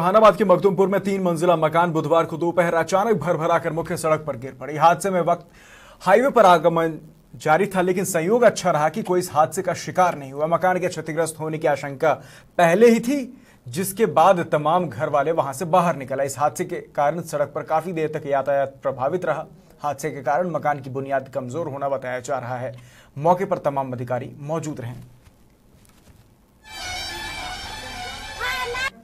जहानाबाद के मखदुमपुर में तीन मंजिला मकान बुधवार को दोपहर अचानक भरभरा कर मुख्य सड़क पर गिर पड़ी हादसे में वक्त हाईवे पर आगमन जारी था लेकिन संयोग अच्छा रहा कि कोई इस हादसे का शिकार नहीं हुआ मकान के क्षतिग्रस्त होने की आशंका पहले ही थी जिसके बाद तमाम घर वाले वहां से बाहर निकला इस हादसे के कारण सड़क पर काफी देर तक यातायात प्रभावित रहा हादसे के कारण मकान की बुनियाद कमजोर होना बताया जा रहा है मौके पर तमाम अधिकारी मौजूद रहे हाँ,